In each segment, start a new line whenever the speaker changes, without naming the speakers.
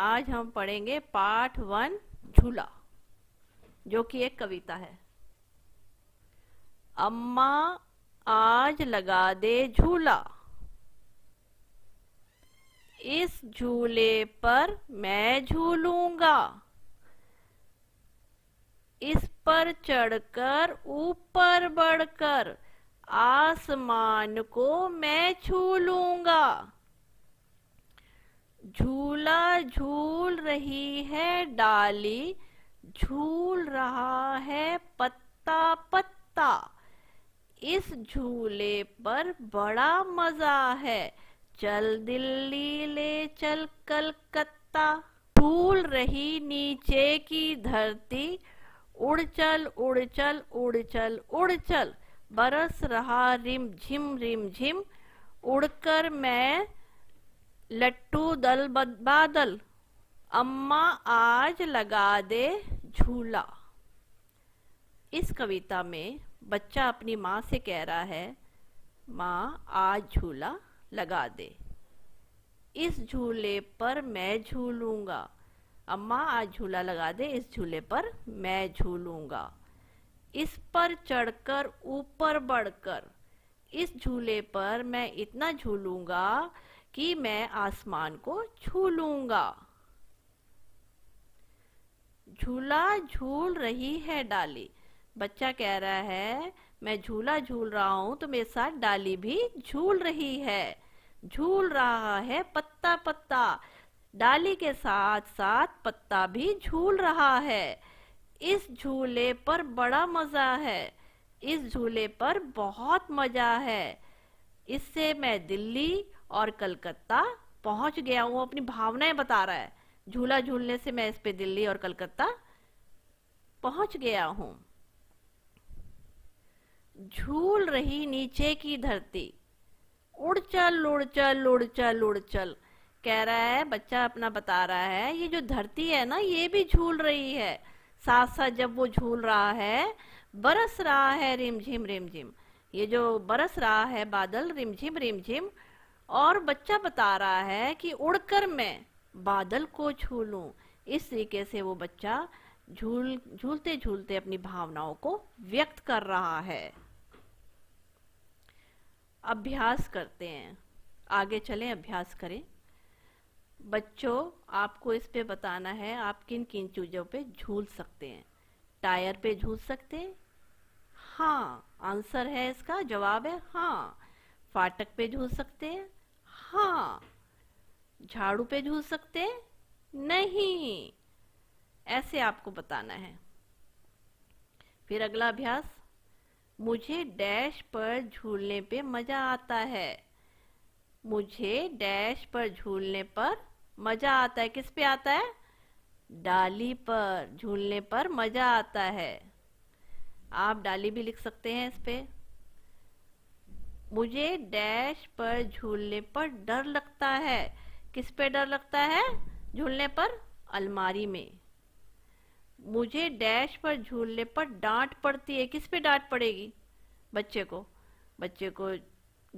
आज हम पढ़ेंगे पाठ वन झूला जो कि एक कविता है अम्मा आज लगा दे झूला इस झूले पर मैं झूलूंगा इस पर चढ़कर ऊपर बढ़कर आसमान को मैं छू लूंगा झूला झूल रही है डाली झूल रहा है पत्ता पत्ता इस झूले पर बड़ा मजा है चल दिल्ली ले चल कलकत्ता झूल रही नीचे की धरती उड़ चल उड़ चल उड़ चल उड़ चल बरस रहा रिम झिम रिम झिम उड़कर मैं लट्टू दल बादल अम्मा आज लगा दे झूला इस कविता में बच्चा अपनी माँ से कह रहा है माँ आज झूला लगा दे इस झूले पर मैं झूलूंगा अम्मा आज झूला लगा दे इस झूले पर मैं झूलूंगा इस पर चढ़कर ऊपर बढ़कर इस झूले पर मैं इतना झूलूंगा कि मैं आसमान को छू लूंगा झूला झूल रही है डाली बच्चा कह रहा है मैं झूला झूल रहा हूँ तो मेरे साथ डाली भी झूल रही है झूल रहा है पत्ता पत्ता डाली के साथ साथ पत्ता भी झूल रहा है इस झूले पर बड़ा मजा है इस झूले पर बहुत मजा है इससे मैं दिल्ली और कलकत्ता पहुंच गया हूं अपनी भावनाएं बता रहा है झूला झूलने से मैं इस पे दिल्ली और कलकत्ता पहुंच गया हूं झूल रही नीचे की धरती उड़ चल उड़ चल उड़ चल उड़ चल कह रहा है बच्चा अपना बता रहा है ये जो धरती है ना ये भी झूल रही है साथ साथ जब वो झूल रहा है बरस रहा है रिमझिम रिमझिम ये जो बरस रहा है बादल रिमझिम रिमझिम और बच्चा बता रहा है कि उड़कर मैं बादल को छू लूँ इस तरीके से वो बच्चा झूल झूलते झूलते अपनी भावनाओं को व्यक्त कर रहा है अभ्यास करते हैं आगे चलें अभ्यास करें बच्चों आपको इस पे बताना है आप किन किन चीज़ों पे झूल सकते हैं टायर पे झूल सकते हैं हाँ आंसर है इसका जवाब है हाँ फाटक पे झूल सकते हैं हाँ झाड़ू पे झूल सकते हैं नहीं ऐसे आपको बताना है फिर अगला अभ्यास मुझे डैश पर झूलने पे मजा आता है मुझे डैश पर झूलने पर मजा आता है किस पे आता है डाली पर झूलने पर मजा आता है आप डाली भी लिख सकते हैं इस पे मुझे डैश पर झूलने पर डर लगता है किस पे डर लगता है झूलने पर अलमारी में मुझे डैश पर झूलने पर डांट पड़ती है किस पे डांट पड़ेगी बच्चे को बच्चे को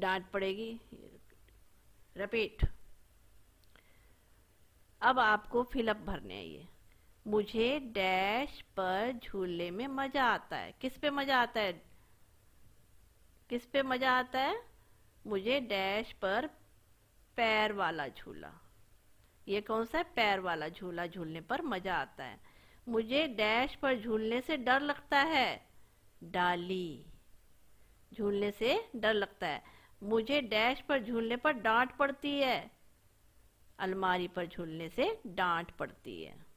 डांट पड़ेगी रिपीट अब आपको फिलअप भरने आइए मुझे डैश पर झूलने में मजा आता है किस पे मजा आता है किस पे मजा आता है मुझे डैश पर पैर वाला झूला ये कौन सा है पैर वाला झूला झूलने पर मजा आता है मुझे डैश पर झूलने से डर लगता है डाली झूलने से डर लगता है मुझे डैश पर झूलने पर डांट पड़ती है अलमारी पर झूलने से डांट पड़ती है